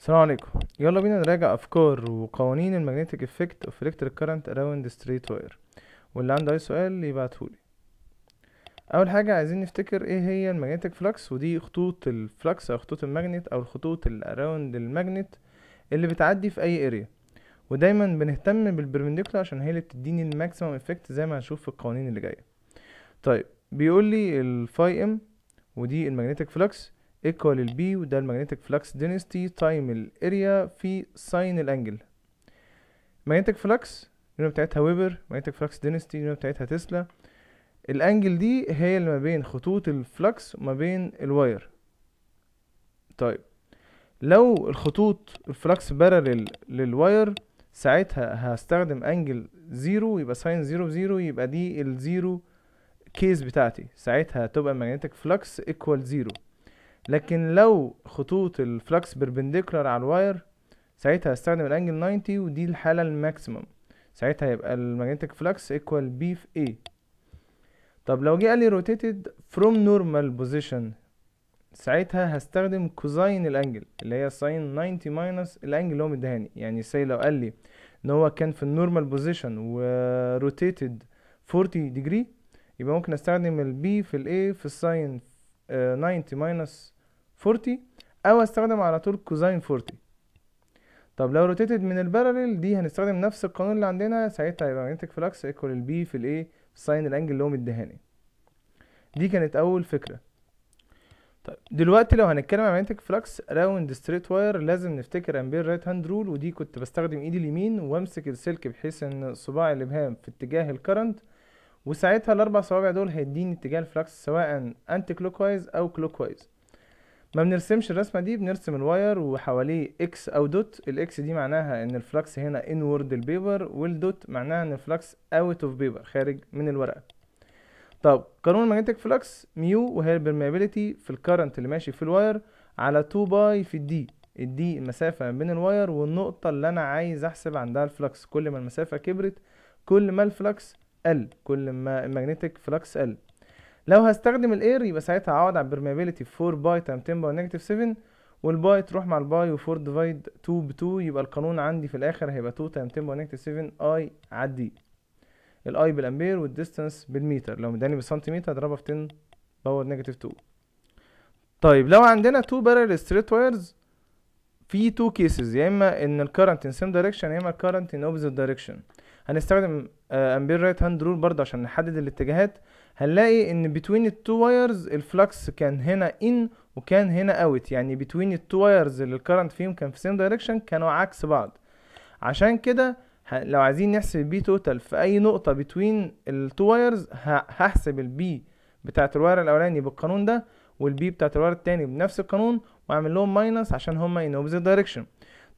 السلام عليكم يلا بينا نراجع افكار وقوانين المagnetic افكت اوف الكتريك كارنت اراوند ستريت واير واللي عنده اي سؤال يبعتهولي اول حاجه عايزين نفتكر ايه هي المagnetic فلكس ودي خطوط الفلكس او خطوط المagnet او الخطوط اللي around اللي بتعدي في اي اريا ودايما بنهتم بالبربنديكولار عشان هي اللي بتديني الماكسيمم افكت زي ما هنشوف في القوانين اللي جايه طيب بيقول لي الفاي ام ودي المagnetic فلكس ايكوال البي وده المagnetic flux density تايم الاريا في ساين الانجل magnetic flux اليونت بتاعتها ويبر magnetic flux density اليونت بتاعتها تسلا الانجل دي هي اللي ما بين خطوط الفلكس وما بين الواير طيب لو الخطوط الفلكس بارلل للواير ساعتها هستخدم انجل زيرو يبقى ساين زيرو زيرو يبقى دي الزيرو كيس بتاعتي ساعتها تبقى magnetic flux ايكوال زيرو لكن لو خطوط الفلكس بيربنديكولار على الواير ساعتها هستخدم الانجل 90 ودي الحالة الماكسيمم ساعتها يبقى الماجنتيك فلكس ايكوال بي في اي طب لو جه قال لي روتيتد فروم نورمال بوزيشن ساعتها هستخدم كوزاين الانجل اللي هي ساين 90 ماينس الانجل اللي هو مدهاني يعني ساي لو قال لي ان هو كان في النورمال بوزيشن وروتيتد 40 ديجري يبقى ممكن استخدم البي في الاي في الساين 90 40 او استخدم على طول كوزين 40 طب لو روتيتد من البارلل دي هنستخدم نفس القانون اللي عندنا ساعتها هيبقى ماجنتيك فلكس ايكوال البي في الاي ساين الانجل اللي هو مديهاني دي كانت اول فكره طيب دلوقتي لو هنتكلم عن ماجنتيك فلكس راوند ستريت واير لازم نفتكر امبير رايت هاند رول ودي كنت بستخدم ايدي اليمين وامسك السلك بحيث ان صباع الابهام في اتجاه الكرنت وساعتها الاربع صوابع دول هيديني اتجاه الفلكس سواء انتي كلوك وايز او كلوك وايز ما بنرسمش الرسمه دي بنرسم الواير وحواليه اكس او دوت الاكس دي معناها ان الفلكس هنا انورد البيبر والدوت معناها ان الفلكس اوت اوف بيبر خارج من الورقه طب قانون الماجنتيك فلكس ميو وهي البرميابيليتي في الكرنت اللي ماشي في الواير على 2 باي في الدي الدي المسافة بين الواير والنقطة اللي أنا عايز أحسب عندها الفلكس كل ما المسافة كبرت كل ما الفلكس قل كل ما المجنتيك فلكس قل لو هستخدم الاير يبقى ساعتها هقعد على permeability 4 باي تايم 10 باور نيجاتيف 7 والباي تروح مع الباي و4 ديفايد 2 ب 2 يبقى القانون عندي في الاخر هيبقى 2 تايم 10 باور نيجاتيف 7 اي على دي الاي بالامبير والديستانس بالمتر لو مداني بالسنتيمتر اضربها في 10 باور نيجاتيف 2 طيب لو عندنا 2 بارل ستريت وايرز في 2 كيسز يا اما ان الكرنت ان سيم دايركشن يا اما الكرنت ان اوبزيت دايركشن هنستخدم امبير رايت هاند رول برضه عشان نحدد الاتجاهات هنلاقي ان بتوين التو وايرز الفلكس كان هنا ان وكان هنا اوت يعني بتوين التو وايرز اللي الكرنت فيهم كان في سيم دايركشن كانوا عكس بعض عشان كده لو عايزين نحسب البي توتال في اي نقطه بتوين التو وايرز هحسب البي بتاعه الواير الاولاني بالقانون ده والبي بتاعه الواير التاني بنفس القانون واعمل لهم ماينس عشان هما ان اوبزيت دايركشن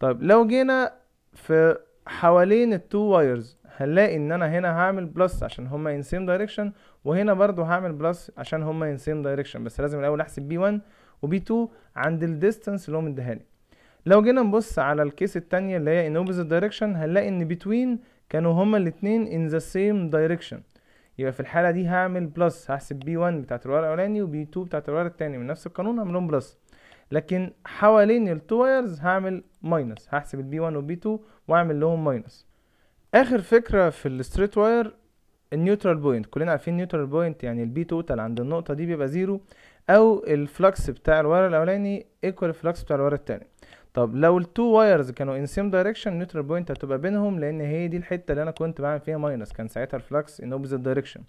طيب لو جينا في حوالين التو وايرز هنلاقي ان انا هنا هعمل بلس عشان هما ان سيم دايركشن وهنا برضو هعمل بلس عشان هما ان سيم دايركشن بس لازم الاول احسب بي 1 وبي 2 عند الديستانس اللي هو مديهاني لو جينا نبص على الكيس التانية اللي هي ان اوبوزيت دايركشن هنلاقي ان بتوين كانوا هما الاتنين ان ذا سيم دايركشن يبقى في الحالة دي هعمل بلس هحسب بي 1 بتاعت الورقة الاولاني وبي 2 بتاعت الورقة التاني من نفس القانون هعملهم بلس لكن حوالين التو وايرز هعمل ماينس هحسب البي 1 والبي 2 واعمل لهم ماينس اخر فكره في الستريت واير النيوترال بوينت كلنا عارفين النيوترال بوينت يعني البي توتال عند النقطه دي بيبقى زيرو او الفلكس بتاع الواير الاولاني ايكوال الفلكس بتاع الواير التاني طب لو التو وايرز كانوا ان سيم دايركشن النيوترال بوينت هتبقى بينهم لان هي دي الحته اللي انا كنت بعمل فيها ماينس كان ساعتها الفلكس ان اوبزيت دايركشن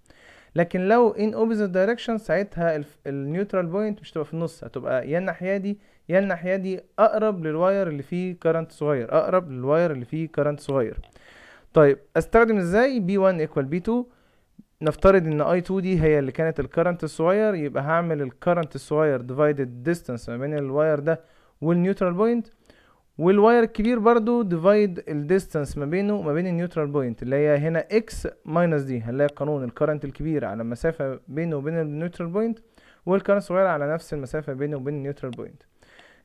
لكن لو ان اوبوزيت دايركشن ساعتها النيوترال بوينت مش هتبقى في النص هتبقى يا الناحيه دي يا الناحيه دي اقرب للواير اللي فيه كارنت صغير اقرب للواير اللي فيه كارنت صغير طيب استخدم ازاي بي 1 ايكوال بي 2 نفترض ان i2 دي هي اللي كانت الكارنت الصغير يبقى هعمل الكارنت الصغير ديفايدد ديستانس ما بين الواير ده والنيوترال بوينت والواير الكبير برضو ديفايد الديستانس ما بينه وما بين النيوترال بوينت اللي هي هنا اكس ماينس دي هنلاقي قانون الكرنت الكبير على المسافة بينه وبين النيوترال بوينت والكرنت الصغير على نفس المسافة بينه وبين النيوترال بوينت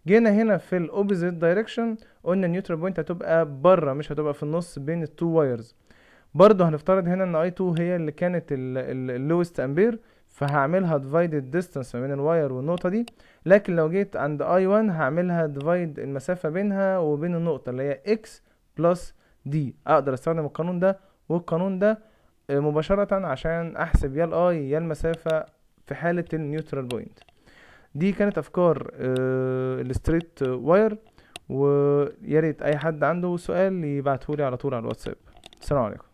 جينا هنا في الاوبوزيت دايركشن قلنا النيوترال بوينت هتبقى بره مش هتبقى في النص بين التو وايرز برضو هنفترض هنا ان اي 2 هي اللي كانت اللوست امبير فهعملها divided distance ما بين الواير والنقطة دي لكن لو جيت عند I1 هعملها divide المسافة بينها وبين النقطة اللي هي x plus d اقدر استخدم القانون ده والقانون ده آه، مباشرة عشان احسب يا الاي يا المسافة في حالة النيوترال بوينت دي كانت افكار الستريت واير ويا ريت اي حد عنده سؤال يبعتهولي على طول على الواتساب السلام عليكم